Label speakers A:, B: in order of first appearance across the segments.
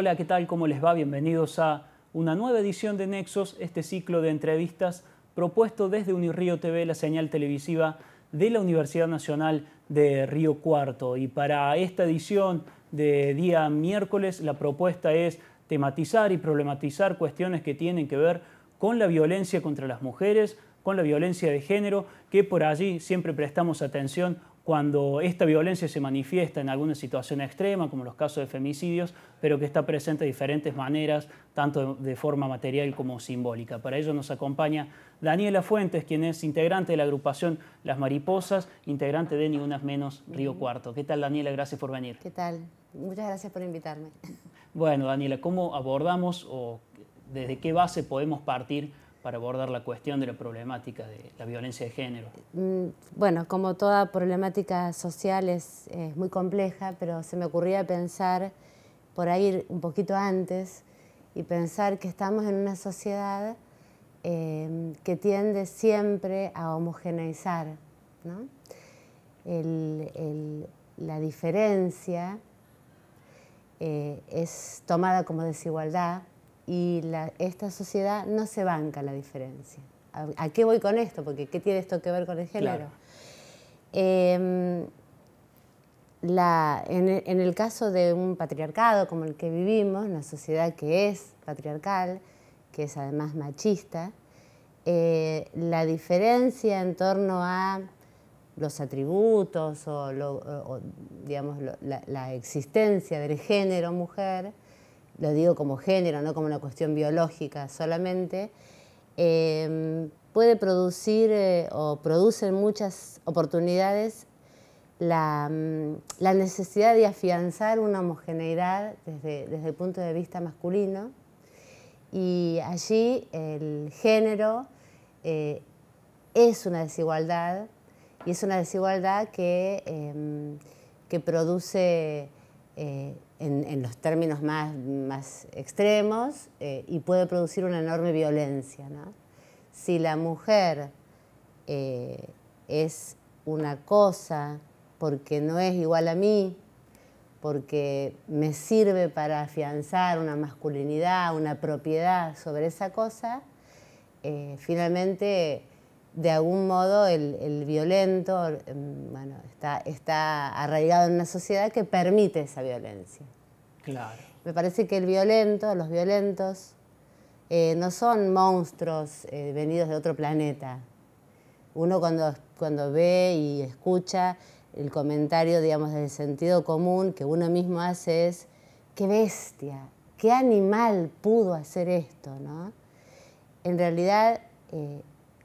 A: Hola, ¿qué tal? ¿Cómo les va? Bienvenidos a una nueva edición de Nexos, este ciclo de entrevistas propuesto desde Unirío TV, la señal televisiva de la Universidad Nacional de Río Cuarto. Y para esta edición de día miércoles, la propuesta es tematizar y problematizar cuestiones que tienen que ver con la violencia contra las mujeres, con la violencia de género, que por allí siempre prestamos atención cuando esta violencia se manifiesta en alguna situación extrema, como los casos de femicidios, pero que está presente de diferentes maneras, tanto de forma material como simbólica. Para ello nos acompaña Daniela Fuentes, quien es integrante de la agrupación Las Mariposas, integrante de Ni Unas Menos Río Cuarto. ¿Qué tal, Daniela? Gracias por venir. ¿Qué tal?
B: Muchas gracias por invitarme.
A: Bueno, Daniela, ¿cómo abordamos o desde qué base podemos partir para abordar la cuestión de la problemática de la violencia de género?
B: Mm, bueno, como toda problemática social es, muy compleja, pero se me ocurría pensar por ahí un poquito antes y pensar que estamos en una sociedad em, que tiende siempre a homogeneizar. la diferencia eh, es tomada como desigualdad y esta sociedad no se banca la diferencia. ¿A, qué voy con esto? Porque ¿qué tiene esto que ver con el género? Em, e, en, el caso de un patriarcado como el que vivimos, una sociedad que es patriarcal, que es además machista, eh, la diferencia en torno a los atributos o, la, existencia del género mujer lo digo como género, no como una cuestión biológica solamente, em, puede producir eh, o producen muchas oportunidades mm, la, necesidad de afianzar una homogeneidad desde, el punto de vista masculino y allí el género eh, es una desigualdad y es una desigualdad que, em, que produce eh, en, los términos más, más extremos eh, y puede producir una enorme violencia. ¿no? Si la mujer eh, es una cosa porque no es igual a mí, porque me sirve para afianzar una masculinidad, una propiedad sobre esa cosa, eh, finalmente de algún modo el, violento em, está, está arraigado en una sociedad que permite esa violencia. Claro. Me parece que el violento, los violentos, eh, no son monstruos eh, venidos de otro planeta. Uno cuando, cuando ve y escucha el comentario, digamos, del sentido común que uno mismo hace es, qué bestia, qué animal pudo hacer esto, ¿no? En realidad, eh,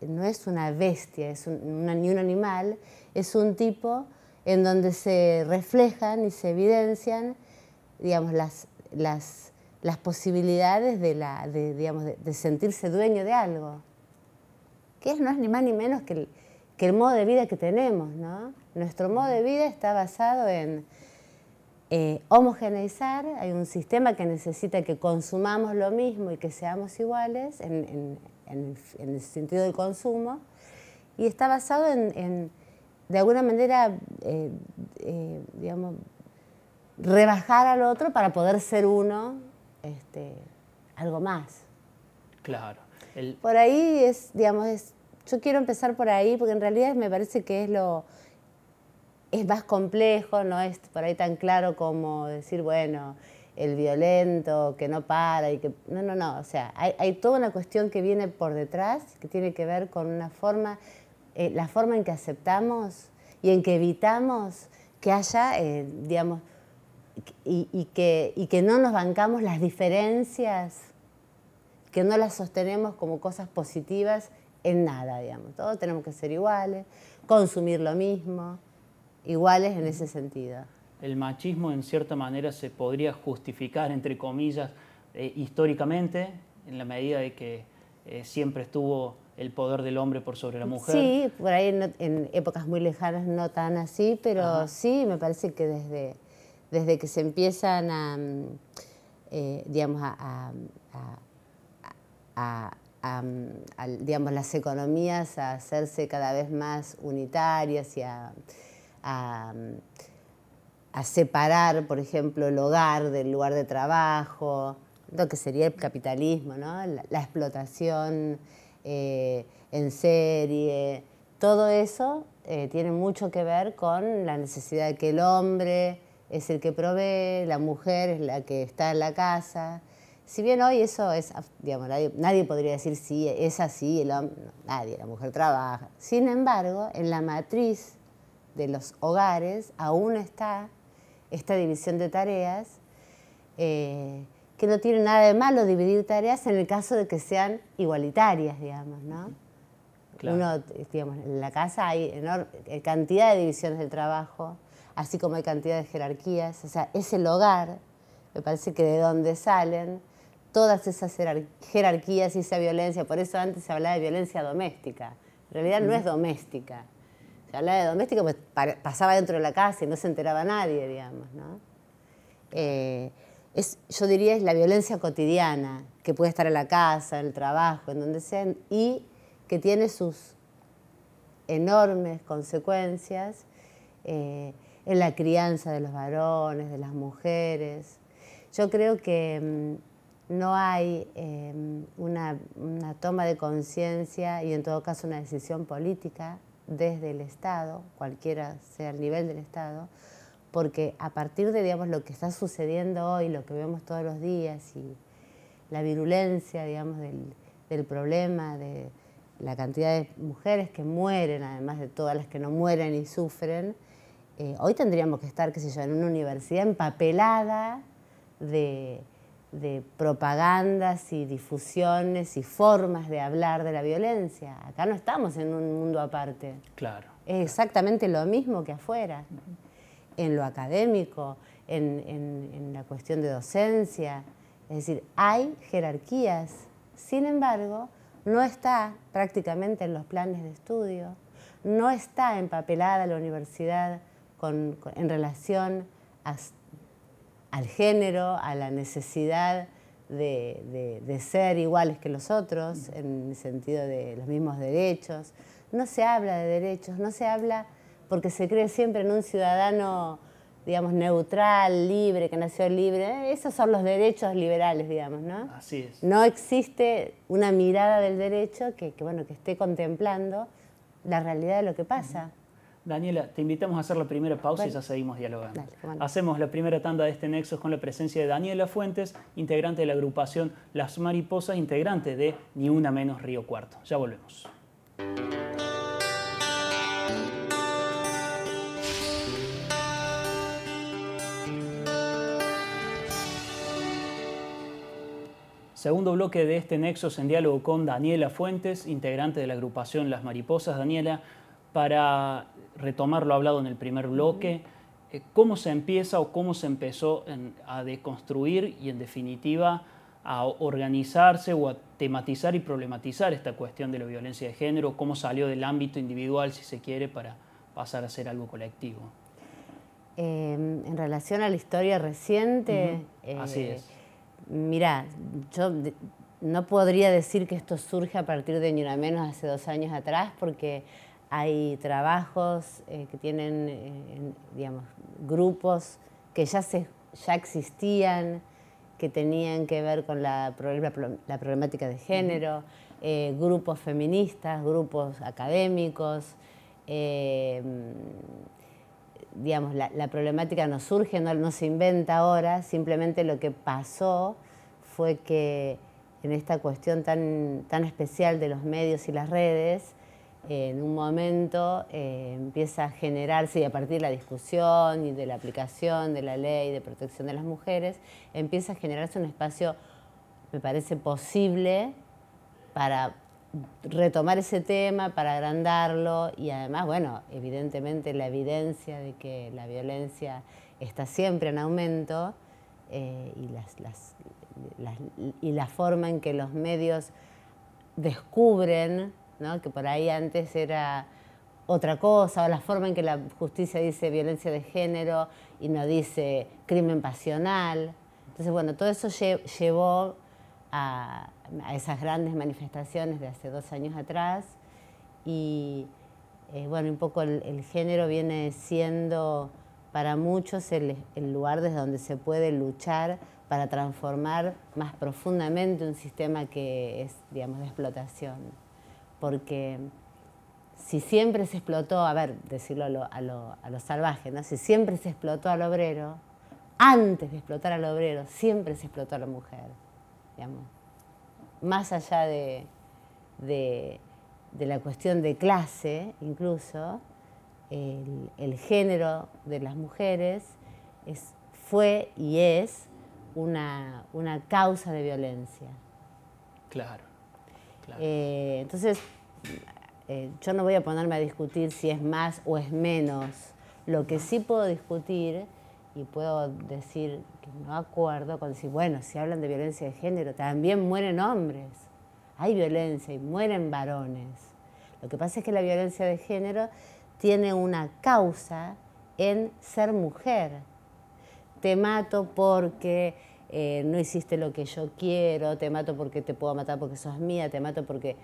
B: no es una bestia, es ni un animal, es un tipo en donde se reflejan y se evidencian, digamos, las, las, posibilidades de, la, de, sentirse dueño de algo, que no es ni más ni menos que el, modo de vida que tenemos, ¿no? Nuestro modo de vida está basado en eh, homogeneizar, hay un sistema que necesita que consumamos lo mismo y que seamos iguales en, el sentido del consumo, y está basado en, de alguna manera, eh, eh, digamos, rebajar al otro para poder ser uno este, algo más. Claro. Por ahí es, digamos, es, yo quiero empezar por ahí, porque en realidad me parece que es lo es más complejo, no es por ahí tan claro como decir, bueno, el violento, que no para y que... No, no, no, o sea, hay, toda una cuestión que viene por detrás, que tiene que ver con una forma, eh, la forma en que aceptamos y en que evitamos que haya, eh, digamos, y, que, y que no nos bancamos las diferencias, que no las sostenemos como cosas positivas en nada, digamos. Todos tenemos que ser iguales, consumir lo mismo, iguales en ese sentido
A: el machismo en cierta manera se podría justificar, entre comillas, eh, históricamente, en la medida de que eh, siempre estuvo el poder del hombre por sobre la mujer. Sí,
B: por ahí en épocas muy lejanas no tan así, pero sí, me parece que desde, desde que se empiezan a, mm, eh, digamos, a, mm, digamos, las economías a hacerse cada vez más unitarias y a mm, a separar, por ejemplo, el hogar del lugar de trabajo, lo que sería el capitalismo, ¿no? la, explotación eh, en serie, todo eso eh, tiene mucho que ver con la necesidad de que el hombre es el que provee, la mujer es la que está en la casa. Si bien hoy eso es, digamos, nadie, podría decir sí, es así, el hombre, nadie, la mujer trabaja. Sin embargo, en la matriz de los hogares aún está esta división de tareas, eh, que no tiene nada de malo dividir tareas en el caso de que sean igualitarias, digamos, ¿no? Claro. en la casa hay enorme eh, cantidad de divisiones del trabajo, así como hay cantidad de jerarquías, o sea, ese el hogar, me parece que de donde salen todas esas jerarquías y esa violencia, por eso antes se hablaba de violencia doméstica, en realidad no es doméstica, la de doméstico, pues, pasaba dentro de la casa y no se enteraba nadie, digamos. Eh, yo diría es la violencia cotidiana que puede estar en la casa, en el trabajo, en donde sea, y que tiene sus enormes consecuencias eh, en la crianza de los varones, de las mujeres. Yo creo que mm, no hay eh, una toma de conciencia y en todo caso una decisión política desde el Estado, cualquiera sea el nivel del Estado, porque a partir de digamos, lo que está sucediendo hoy, lo que vemos todos los días y la virulencia digamos, del, problema, de la cantidad de mujeres que mueren, además de todas las que no mueren y sufren, eh, hoy tendríamos que estar, qué sé yo, en una universidad empapelada de, de propagandas y difusiones y formas de hablar de la violencia. Acá no estamos en un mundo aparte. Claro. Es exactamente lo mismo que afuera. En lo académico, en, la cuestión de docencia. Es decir, hay jerarquías. Sin embargo, no está prácticamente en los planes de estudio, no está empapelada la universidad en relación a al género, a la necesidad de, ser iguales que los otros, en el sentido de los mismos derechos. No se habla de derechos, no se habla porque se cree siempre en un ciudadano, digamos, neutral, libre, que nació libre. Esos son los derechos liberales,
A: digamos, ¿no? Así es. No
B: existe una mirada del derecho que, bueno, que esté contemplando la realidad de lo que pasa.
A: Daniela, te invitamos a hacer la primera pausa y ya seguimos dialogando. Hacemos la primera tanda de este Nexos con la presencia de Daniela Fuentes, integrante de la agrupación Las Mariposas, integrante de Ni Una Menos Río Cuarto. Ya volvemos. Segundo bloque de este Nexos en diálogo con Daniela Fuentes, integrante de la agrupación Las Mariposas. Daniela, para retomar lo hablado en el primer bloque, eh, cómo se empieza o cómo se empezó a deconstruir y en definitiva a organizarse o a tematizar y problematizar esta cuestión de la violencia de género, cómo salió del ámbito individual, si se quiere, para pasar a ser algo colectivo.
B: Em, en relación a la historia reciente, eh, Así es. mira, yo no podría decir que esto surge a partir de ni una menos hace dos años atrás, porque hay trabajos eh, que tienen, eh, digamos, grupos que ya, se, ya existían, que tenían que ver con la, problemática de género, eh, grupos feministas, grupos académicos. Em, la, problemática no surge, no, no se inventa ahora, simplemente lo que pasó fue que en esta cuestión tan especial de los medios y las redes, en un momento eh, empieza a generarse, y a partir de la discusión y de la aplicación de la ley de protección de las mujeres, empieza a generarse un espacio, me parece, posible para retomar ese tema, para agrandarlo y además, bueno, evidentemente la evidencia de que la violencia está siempre en aumento eh, y la forma en que los medios descubren que por ahí antes era otra cosa, o la forma en que la justicia dice violencia de género y no dice crimen pasional. Entonces, bueno, todo eso llevó a, esas grandes manifestaciones de hace dos años atrás y, eh, bueno, un poco el, género viene siendo para muchos el lugar desde donde se puede luchar para transformar más profundamente un sistema que es, digamos, de explotación porque si siempre se explotó, a ver, decirlo a lo, salvaje, ¿no? si siempre se explotó al obrero, antes de explotar al obrero, siempre se explotó a la mujer, Más allá de, la cuestión de clase, incluso, el, género de las mujeres es, fue y es una, causa de violencia. Claro. Eh, entonces, eh, yo no voy a ponerme a discutir si es más o es menos. Lo que sí puedo discutir y puedo decir que no acuerdo con si, bueno, si hablan de violencia de género, también mueren hombres. Hay violencia y mueren varones. Lo que pasa es que la violencia de género tiene una causa en ser mujer. Te mato porque eh, no hiciste lo que yo quiero, te mato porque te puedo matar porque sos mía, te mato porque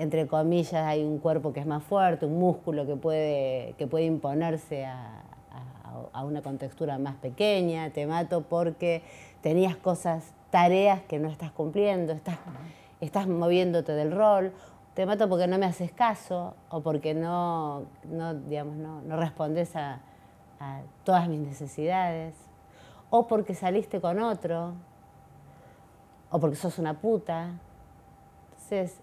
B: entre comillas, hay un cuerpo que es más fuerte, un músculo que puede, que puede imponerse a, una contextura más pequeña, te mato porque tenías cosas, tareas que no estás cumpliendo, estás, estás moviéndote del rol, te mato porque no me haces caso o porque no, no, digamos, no, respondes a, a todas mis necesidades, o porque saliste con otro, o porque sos una puta. Entonces,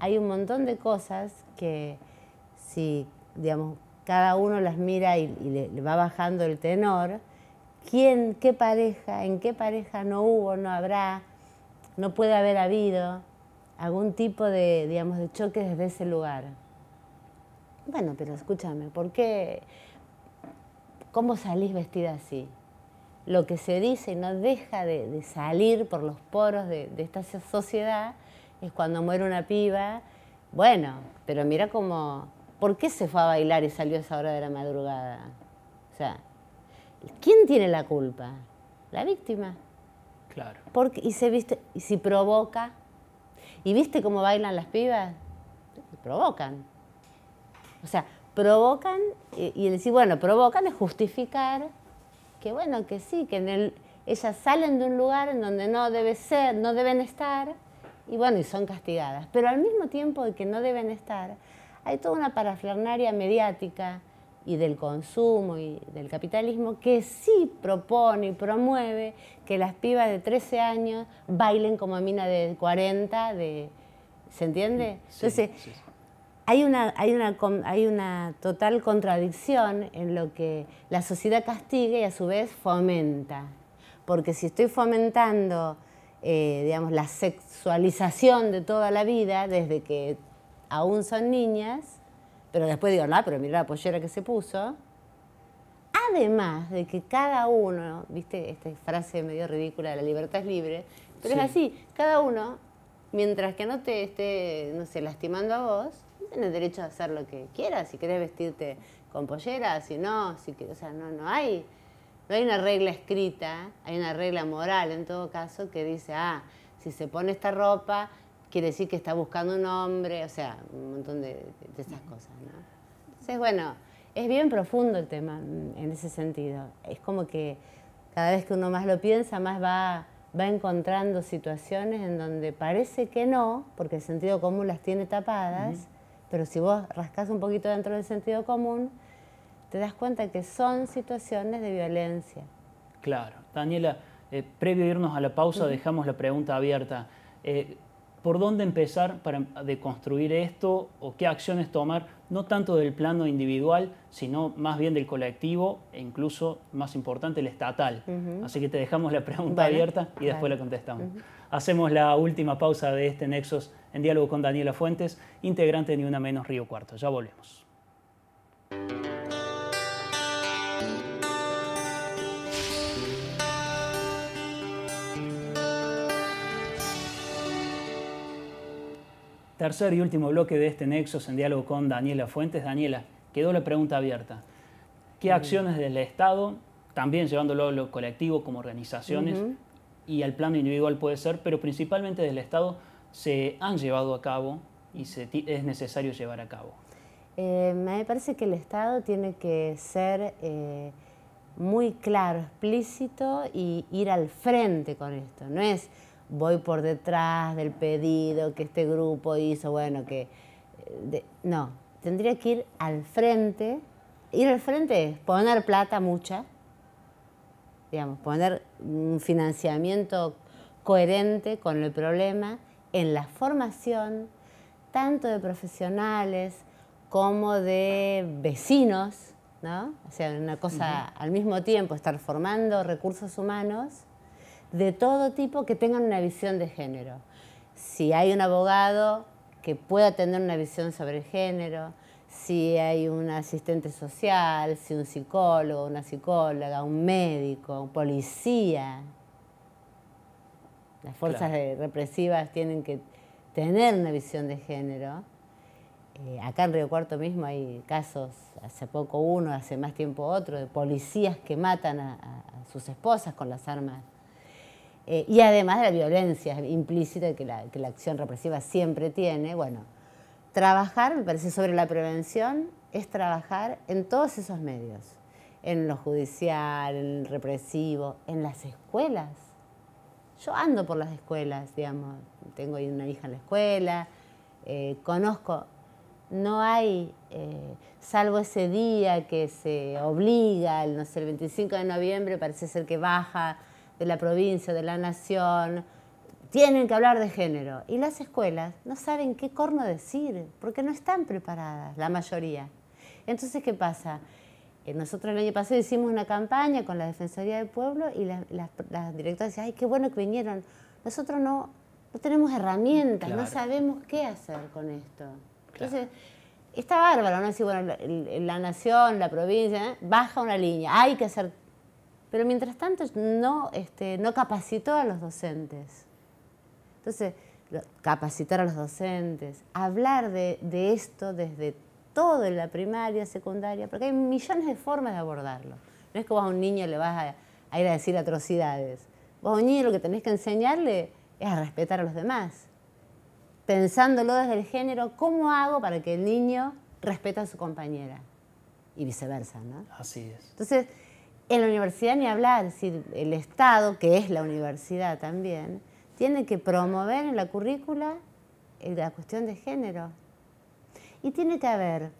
B: hay un montón de cosas que si, digamos, cada uno las mira y, le, va bajando el tenor, ¿quién, qué pareja, en qué pareja no hubo, no habrá, no puede haber habido algún tipo de, digamos, de choque desde ese lugar? Bueno, pero escúchame, ¿por qué? ¿Cómo salís vestida así? Lo que se dice no deja de, salir por los poros de esta sociedad es cuando muere una piba. Bueno, pero mira cómo... ¿Por qué se fue a bailar y salió a esa hora de la madrugada? O sea, ¿quién tiene la culpa? La víctima. Claro. Porque, y, se viste, si provoca... ¿Y viste cómo bailan las pibas? Provocan. O sea, provocan, y, decir, bueno, provocan es justificar que bueno, que sí, que ellas salen de un lugar en donde no debe ser, no deben estar, y bueno, y son castigadas. Pero al mismo tiempo de que no deben estar, hay toda una paraflarnaria mediática y del consumo y del capitalismo que sí propone y promueve que las pibas de 13 años bailen como mina de 40, de, ¿se entiende? Entonces, Hay, una, hay, una, hay una total contradicción en lo que la sociedad castiga y a su vez fomenta. Porque si estoy fomentando eh, digamos, la sexualización de toda la vida, desde que aún son niñas, pero después digo, no, pero mira la pollera que se puso. Además de que cada uno, viste esta frase medio ridícula de la libertad es libre, pero es así, cada uno, mientras que no te esté, no sé, lastimando a vos, tiene derecho a hacer lo que quieras, si querés vestirte con pollera, si no, si, o sea, no, no hay no hay una regla escrita, hay una regla moral en todo caso que dice, ah, si se pone esta ropa, quiere decir que está buscando un hombre, o sea, un montón de, esas cosas, Entonces, bueno, es bien profundo el tema en ese sentido. Es como que cada vez que uno más lo piensa, más va, encontrando situaciones en donde parece que no, porque el sentido común las tiene tapadas, pero si vos rascas un poquito dentro del sentido común, te das cuenta que son situaciones de violencia.
A: Claro. Daniela, eh, previo a irnos a la pausa, dejamos la pregunta abierta. Eh, ¿Por dónde empezar para deconstruir esto o qué acciones tomar, no tanto del plano individual, sino más bien del colectivo e incluso, más importante, el estatal? Así que te dejamos la pregunta abierta y después la contestamos. Hacemos la última pausa de este Nexos en diálogo con Daniela Fuentes, integrante de Ni Una Menos Río Cuarto. Ya volvemos. Tercer y último bloque de este Nexos en diálogo con Daniela Fuentes. Daniela, quedó la pregunta abierta. ¿Qué acciones del Estado, también llevándolo a lo colectivo como organizaciones y al plano individual puede ser, pero principalmente del Estado, se han llevado a cabo y es necesario llevar a cabo?
B: Eh, me parece que el Estado tiene que ser eh, muy claro, explícito y ir al frente con esto. No es voy por detrás del pedido que este grupo hizo, bueno, que... no, tendría que ir al frente. Ir al frente es poner plata mucha, digamos, poner un financiamiento coherente con el problema en la formación tanto de profesionales como de vecinos, ¿no? O sea, una cosa al mismo tiempo, estar formando recursos humanos de todo tipo que tengan una visión de género. Si hay un abogado que pueda tener una visión sobre el género, si hay un asistente social, si un psicólogo, una psicóloga, un médico, un policía. Las fuerzas represivas tienen que tener una visión de género. Eh, acá en Río Cuarto mismo hay casos, hace poco uno, hace más tiempo otro, de policías que matan a sus esposas con las armas eh, y además de la violencia implícita que la, que la acción represiva siempre tiene, bueno, trabajar, me parece, sobre la prevención es trabajar en todos esos medios, en lo judicial, en lo represivo, en las escuelas. Yo ando por las escuelas, digamos, tengo una hija en la escuela, eh, conozco, no hay, eh, salvo ese día que se obliga, no sé, el 25 de noviembre parece ser que baja de la provincia, de la nación, tienen que hablar de género. Y las escuelas no saben qué corno decir, porque no están preparadas, la mayoría. Entonces, ¿qué pasa? Eh, nosotros el año pasado hicimos una campaña con la Defensoría del Pueblo y las, las, directoras decían, ay, qué bueno que vinieron. Nosotros no, tenemos herramientas, no sabemos qué hacer con esto. Entonces, está bárbaro, ¿no? Decir, bueno, la, nación, la provincia, ¿eh? baja una línea, hay que hacer pero mientras tanto no, este, no capacitó a los docentes. Entonces, capacitar a los docentes, hablar de, esto desde todo en la primaria, secundaria, porque hay millones de formas de abordarlo. No es que vos a un niño le vas a, ir a decir atrocidades. Vos a un niño lo que tenés que enseñarle es a respetar a los demás. Pensándolo desde el género, ¿cómo hago para que el niño respete a su compañera? Y viceversa, ¿no? Así es. Entonces, en la universidad ni hablar, es decir, el Estado, que es la universidad también, tiene que promover en la currícula eh, la cuestión de género. Y tiene que haber,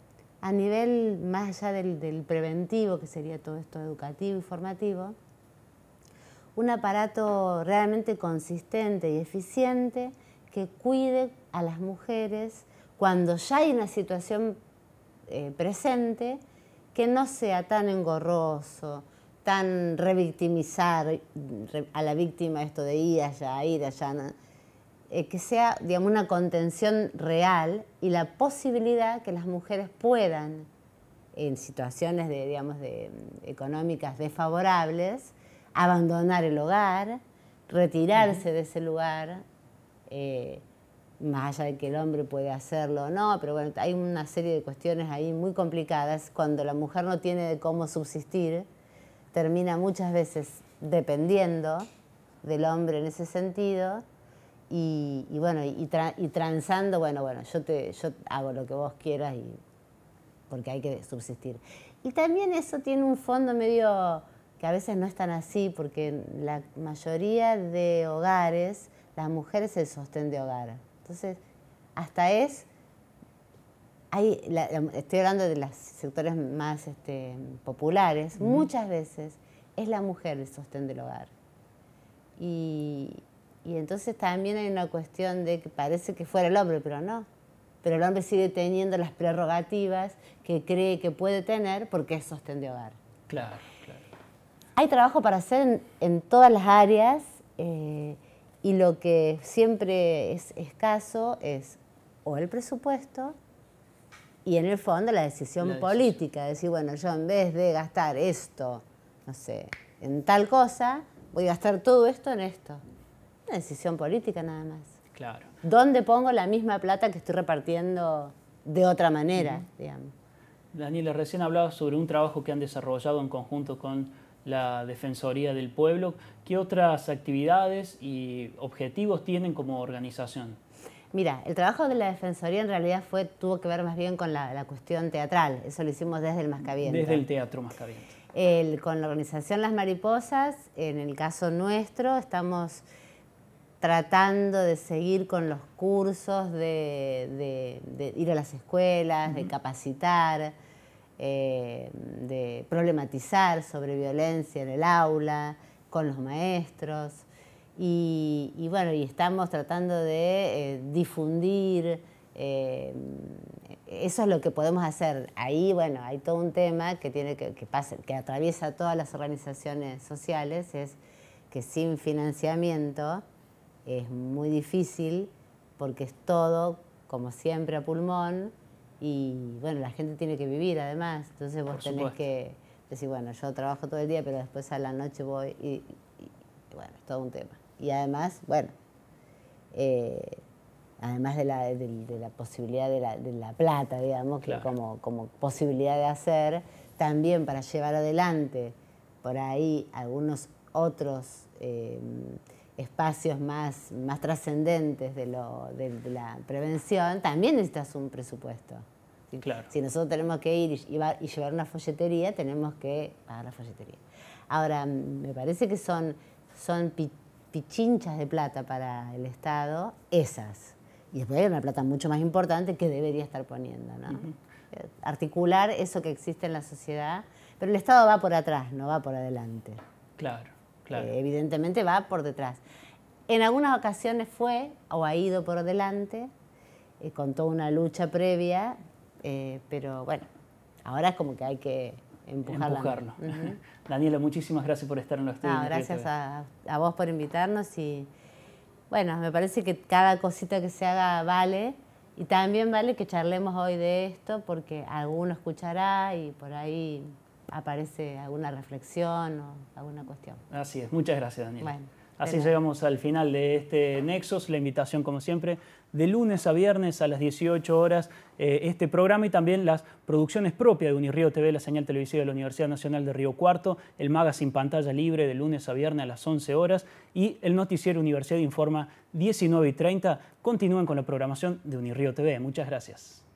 B: a nivel más allá del, preventivo, que sería todo esto educativo y formativo, un aparato realmente consistente y eficiente que cuide a las mujeres cuando ya hay una situación eh, presente, que no sea tan engorroso, tan revictimizar a la víctima esto de ir allá, ir allá, eh, que sea, digamos, una contención real y la posibilidad que las mujeres puedan, en situaciones, digamos, mm, económicas desfavorables, abandonar el hogar, retirarse de ese lugar, eh, más allá de que el hombre puede hacerlo o no, pero bueno, hay una serie de cuestiones ahí muy complicadas cuando la mujer no tiene de cómo subsistir termina muchas veces dependiendo del hombre en ese sentido y, bueno, y, transando, bueno, bueno, yo, te, yo hago lo que vos quieras y, porque hay que subsistir. Y también eso tiene un fondo medio que a veces no es tan así, porque la mayoría de hogares, las mujeres se sostén de hogar. Entonces, hasta es estoy hablando de los sectores más este, populares, muchas veces es la mujer el sostén del hogar. Y, entonces también hay una cuestión de que parece que fuera el hombre, pero no. Pero el hombre sigue teniendo las prerrogativas que cree que puede tener porque es sostén de hogar. Claro, claro. Hay trabajo para hacer en, todas las áreas eh, y lo que siempre es escaso es o el presupuesto, y en el fondo la decisión, política, decir, bueno, yo en vez de gastar esto, no sé, en tal cosa, voy a gastar todo esto en esto. Una decisión política nada más. Claro. ¿Dónde pongo la misma plata que estoy repartiendo de otra manera,
A: Daniela, recién hablabas sobre un trabajo que han desarrollado en conjunto con la Defensoría del Pueblo. ¿Qué otras actividades y objetivos tienen como organización?
B: Mira, el trabajo de la Defensoría en realidad fue, tuvo que ver más bien con la, cuestión teatral. Eso lo hicimos desde el Mascaviento. Desde el
A: Teatro Mascaviento.
B: El, con la organización Las Mariposas, en el caso nuestro, estamos tratando de seguir con los cursos, de, ir a las escuelas, de capacitar, eh, de problematizar sobre violencia en el aula, con los maestros. Y, bueno, y estamos tratando de eh, difundir, eh, eso es lo que podemos hacer. Ahí, bueno, hay todo un tema que, tiene que, pasa, que atraviesa todas las organizaciones sociales, es que sin financiamiento es muy difícil porque es todo, como siempre, a pulmón y bueno, la gente tiene que vivir además, entonces vos tenés que decir, bueno, yo trabajo todo el día, pero después a la noche voy y bueno, es todo un tema y además, bueno, eh, además de la, posibilidad de la, plata, digamos, que como, como posibilidad de hacer, también para llevar adelante por ahí algunos otros eh, espacios más, más trascendentes de, de, la prevención, también necesitas un presupuesto. Si nosotros tenemos que ir y, llevar una folletería, tenemos que pagar la folletería. Ahora, me parece que son, son pichinchas de plata para el Estado, esas. Y después hay una plata mucho más importante que debería estar poniendo, ¿no? Eh, articular eso que existe en la sociedad, pero el Estado va por atrás, no va por adelante. Claro, claro. Eh, evidentemente va por detrás. En algunas ocasiones fue o ha ido por delante, eh, con toda una lucha previa, pero bueno, ahora es como que hay que empujarnos.
A: Daniela, muchísimas gracias por estar en los estudios. gracias
B: a, a, vos por invitarnos y bueno, me parece que cada cosita que se haga vale y también vale que charlemos hoy de esto porque alguno escuchará y por ahí aparece alguna reflexión o alguna cuestión.
A: Así es, muchas gracias Daniela. Bueno, Así llegamos al final de este Nexos, la invitación como siempre de lunes a viernes a las 18 horas eh, este programa y también las producciones propias de Unirío TV, la señal televisiva de la Universidad Nacional de Río Cuarto, el magazine pantalla libre de lunes a viernes a las 11 horas y el noticiero Universidad Informa 19 y 30. continúan con la programación de Unirío TV. Muchas gracias.